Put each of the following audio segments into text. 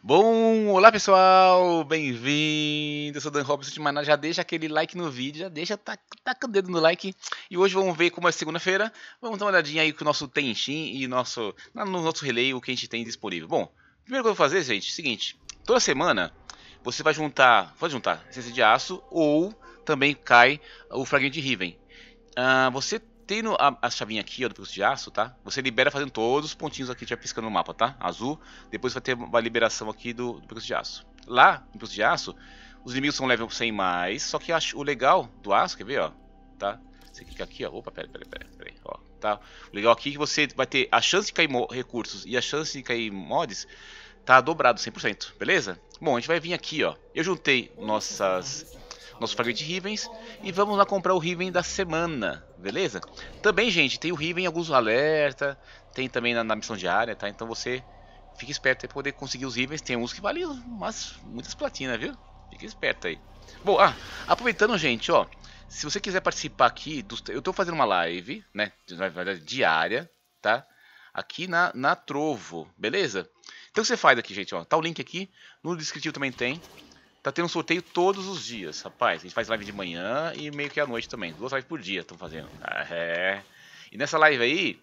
Bom, olá pessoal, bem-vindo. Eu sou Dan Robson, Maná, já deixa aquele like no vídeo, já deixa, tá, taca, o dedo no like. E hoje vamos ver como é segunda-feira. Vamos dar uma olhadinha aí com o nosso Tenchin e nosso, no nosso relay o que a gente tem disponível. Bom, primeiro que eu vou fazer, gente, é o seguinte: toda semana você vai juntar, pode juntar essência de aço ou também cai o fragmento de Riven. Uh, você Botei a, a, chavinha aqui, ó, do pulso de aço, tá? Você libera fazendo todos os pontinhos aqui, já piscando no mapa, tá? Azul. Depois vai ter uma liberação aqui do, do de aço. Lá, no pulso de aço, os inimigos são level 100 mais. Só que acho, o legal do aço, quer ver, ó? Tá? Você clica aqui, ó. Opa, pera, pera, pera, pera. Ó, tá? O legal aqui é que você vai ter a chance de cair recursos e a chance de cair mods tá dobrado 100%, beleza? Bom, a gente vai vir aqui, ó. Eu juntei nossas nosso fragment Rivens e vamos lá comprar o Riven da semana, beleza? Também, gente, tem o Riven em alguns alerta, tem também na, na, missão diária, tá? Então você fica esperto aí pra poder conseguir os Rivens, tem uns que valem umas, muitas platinas, viu? Fica esperto aí. Bom, ah, aproveitando, gente, ó, se você quiser participar aqui, eu tô fazendo uma live, né, na diária, tá? Aqui na, na Trovo, beleza? Então o que você faz aqui, gente, ó, tá o link aqui, no descritivo também tem, Tá tendo um sorteio todos os dias, rapaz. A gente faz live de manhã e meio que à noite também. Duas lives por dia estão fazendo. Ah, é. E nessa live aí,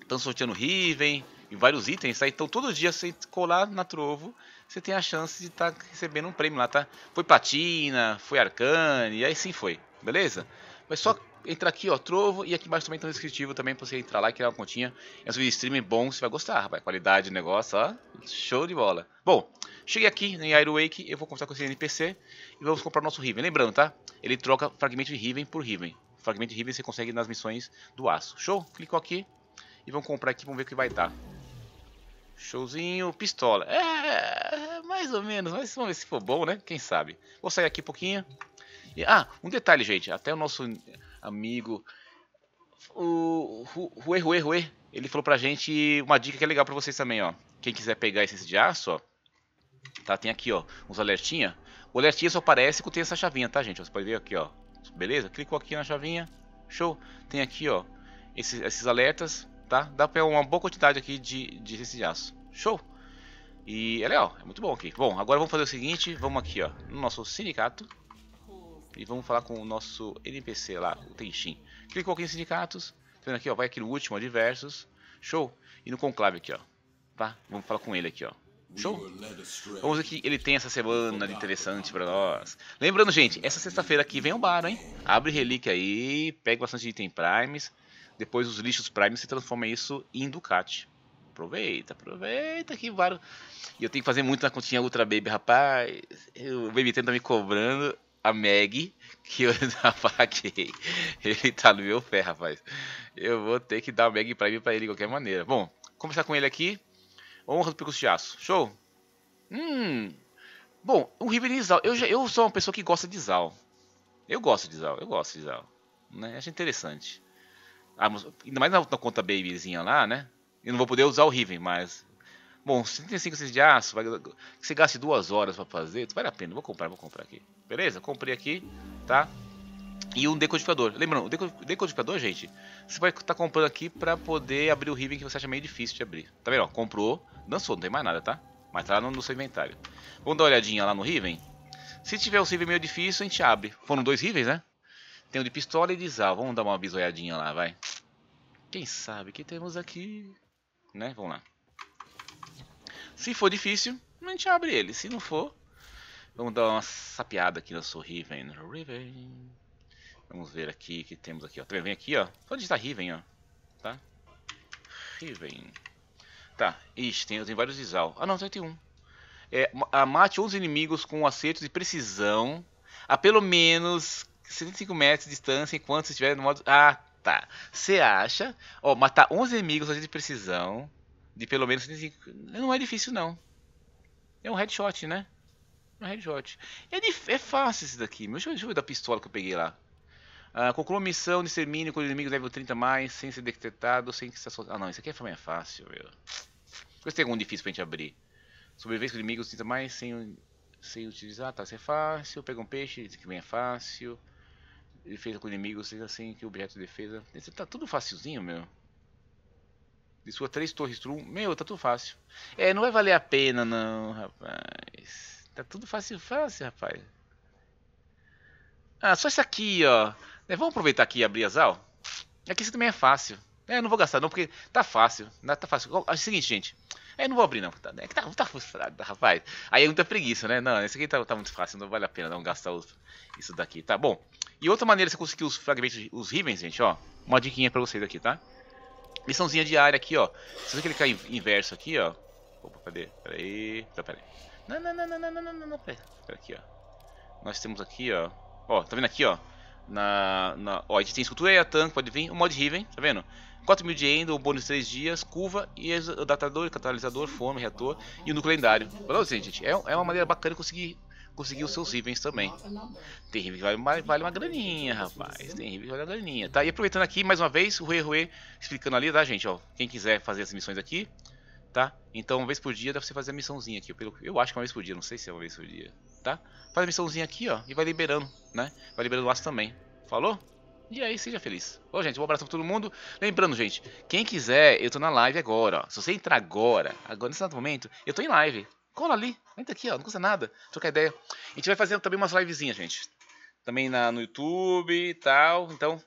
estão sorteando Riven e vários itens, tá? Então todo dia você colar na Trovo, você tem a chance de estar tá recebendo um prêmio lá, tá? Foi Platina, foi Arcane, e aí sim foi, beleza? Mas só entrar aqui, ó, Trovo, e aqui embaixo também tem um descritivo também pra você entrar lá e criar uma continha. É um vídeo streaming bom, você vai gostar, rapaz. Qualidade do negócio, ó, show de bola. Bom, cheguei aqui em Iron Wake, eu vou conversar com esse NPC e vamos comprar nosso Riven. Lembrando, tá? Ele troca fragmento de Riven por Riven. Fragmento de Riven você consegue nas missões do aço. Show? Clicou aqui e vamos comprar aqui, vamos ver o que vai dar. Showzinho, pistola. É, é mais ou menos, mas vamos ver se for bom, né? Quem sabe. Vou sair aqui um pouquinho. Ah, um detalhe, gente. Até o nosso amigo. O Rue Rue Rue, ele falou pra gente uma dica que é legal pra vocês também, ó. Quem quiser pegar esse de aço, ó. Tá, tem aqui, ó, uns alertinha. O alertinha só aparece quando tem essa chavinha, tá, gente? Você pode ver aqui, ó. Beleza? Clicou aqui na chavinha. Show. Tem aqui, ó, esses, esses alertas, tá? Dá pra uma boa quantidade aqui de, de esse de aço. Show. E é legal, é muito bom aqui. Bom, agora vamos fazer o seguinte, vamos aqui, ó, no nosso sindicato e vamos falar com o nosso NPC lá, o Tenshin. Clicou aqui em sindicatos, tá vendo aqui, ó, vai aqui no último, diversos, show, e no conclave aqui, ó, tá? Vamos falar com ele aqui, ó. Show? Vamos ver o que ele tem essa semana de interessante para nós. Lembrando, gente, essa sexta-feira aqui vem o um bar, hein? Abre relíquia aí, pega bastante item primes, depois os lixos primes se transforma isso em Ducati. Aproveita, aproveita que vários... E eu tenho que fazer muito na continha Ultra Baby, rapaz. O Baby Tem tá me cobrando a Meg, que eu apaguei. Ele tá no meu pé, rapaz. Eu vou ter que dar o Meg pra ele pra ele de qualquer maneira. Bom, começar com ele aqui. Honra do Picos de Aço. Show! Hum. Bom, o Riven e Zal. Eu, já, eu sou uma pessoa que gosta de Zal. Eu gosto de Zal, eu gosto de Zal. Né? Acho interessante. Ah, mas, ainda mais na, na conta babyzinha lá, né? Eu não vou poder usar o Riven, mas Bom, 75 de aço, vai, que você gaste duas horas para fazer, vale a pena, vou comprar, vou comprar aqui. Beleza? Comprei aqui, tá? E um decodificador. Lembrando, o decodificador, gente, você vai estar tá comprando aqui para poder abrir o Riven que você acha meio difícil de abrir. Tá vendo? Ó, comprou, dançou, não tem mais nada, tá? Mas tá lá no, no seu inventário. Vamos dar uma olhadinha lá no Riven. Se tiver um Riven meio difícil, a gente abre. Foram dois Riven, né? Tem o um de pistola e de zal. Vamos dar uma bisoiadinha lá, vai. Quem sabe que temos aqui, né? Vamos lá. Se for difícil, a gente abre ele. Se não for, vamos dar uma sapiada aqui no nosso Riven. Riven. Vamos ver aqui que temos aqui, ó. Tá vem aqui, ó. Onde está Riven, ó. Tá? Riven. Tá. Ixi, tem, tem vários Isal. Ah, não, só tem um. É, mate 11 inimigos com acerto de precisão a pelo menos 75 metros de distância enquanto estiver no modo... Ah, tá. Você acha... Ó, matar 11 inimigos com acerto de precisão de pelo menos 35. Não é difícil, não. É um headshot, né? É um headshot. É, é fácil isso daqui. Deixa eu, deixa eu ver da pistola que eu peguei lá. Ah, conclua missão de extermínio com inimigos level 30 mais, sem ser detectado, sem que se associe... Ah, não, isso aqui é também fácil, meu. Vê se tem algum difícil pra gente abrir. Sobrevivência com inimigos 30 mais, sem, sem utilizar. Tá, isso é fácil. Pega um peixe, isso aqui também é fácil. Defesa com inimigos, seja assim, que objeto de defesa. Isso tá tudo facilzinho, meu de sua três torres true, meu, tá tudo fácil. É, não vai valer a pena, não, rapaz. Tá tudo fácil, fácil, rapaz. Ah, só isso aqui, ó. É, vamos aproveitar aqui e abrir as aulas? Aqui isso também é fácil. É, não vou gastar não, porque tá fácil. Né, tá fácil. É o seguinte, gente. É, não vou abrir não. Tá, é que tá, tá frustrado, rapaz. Aí é muita preguiça, né? Não, esse aqui tá, tá muito fácil, não vale a pena não gastar os, isso daqui, tá bom? E outra maneira de você conseguir os fragmentos, os rivens, gente, ó. Uma diquinha pra vocês aqui, tá? Missãozinha diária aqui, ó. Se você clicar em inverso aqui, ó. Opa, cadê? Pera aí. Tá, pera Não, não, não, não, não, não, não, não, não. Pera aqui, ó. Nós temos aqui, ó. Ó, tá vendo aqui, ó? Na, na, ó, a gente tem escultura e a tanque, pode vir. O mod Riven, tá vendo? 4 mil de endo, o bônus de 3 dias, curva, e o datador, catalisador, fome, reator e o núcleo lendário. Valeu, gente. É, é uma maneira bacana de conseguir conseguir os seus rivens também. Tem que vale, vale, uma graninha, rapaz. Tem que vale uma graninha, tá? E aproveitando aqui, mais uma vez, o Rui Rui explicando ali, tá, gente? Ó, quem quiser fazer as missões aqui, tá? Então, uma vez por dia dá pra você fazer a missãozinha aqui. Pelo, eu acho que uma vez por dia, não sei se é uma vez por dia, tá? Faz a missãozinha aqui, ó, e vai liberando, né? Vai liberando o aço também. Falou? E aí, seja feliz. Bom, gente, um abraço pra todo mundo. Lembrando, gente, quem quiser, eu tô na live agora, ó. Se você entrar agora, agora nesse momento, eu tô em live. Cola ali, Entra aqui, ó, não custa nada. Trocar ideia. A gente vai fazer também umas livezinhas, gente. Também na, no YouTube e tal. Então,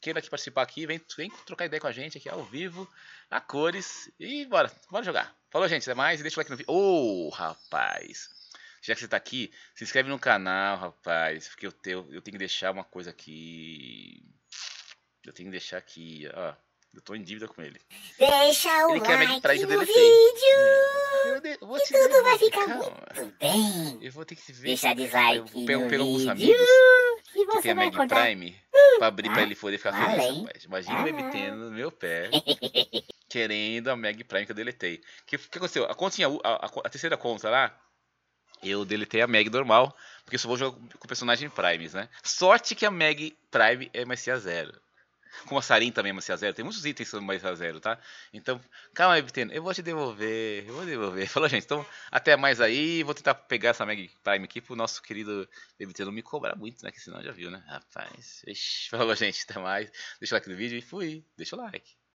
queira aqui participar aqui, vem, vem trocar ideia com a gente aqui ao vivo, a cores. E bora, bora jogar. Falou, gente, até mais. E deixa o like no vídeo. Ô, oh, rapaz! Já que você tá aqui, se inscreve no canal, rapaz. Porque eu tenho, eu tenho que deixar uma coisa aqui. Eu tenho que deixar aqui, ó. Eu tô em dívida com ele. Deixa o like no vídeo. É vai ficar Calma. muito bem. Eu vou ter que ver. Deixa dislike eu pego, pelo vídeo. amigos e você que tem a Mag Prime pra abrir ah, pra ele poder ficar feliz, rapaz. Imagina ah. ele tendo no meu pé. querendo a Mag Prime que eu deletei. O que, que aconteceu? A, continha, a, a, a terceira conta lá, eu deletei a Meg normal, porque eu só vou jogar com personagem Primes, né? Sorte que a Meg Prime é mais a zero com a sarinha também é mas a zero. Tem muitos itens são mais ca tá? Então, calma aí, Biteno. Eu vou te devolver. Eu vou devolver. Falou, gente. Então, até mais aí. Vou tentar pegar essa Mag Prime aqui pro nosso querido BBT me cobrar muito, né? Que senão já viu, né? Rapaz. Ixi, falou, gente. Até mais. Deixa o like no vídeo e fui. Deixa o like.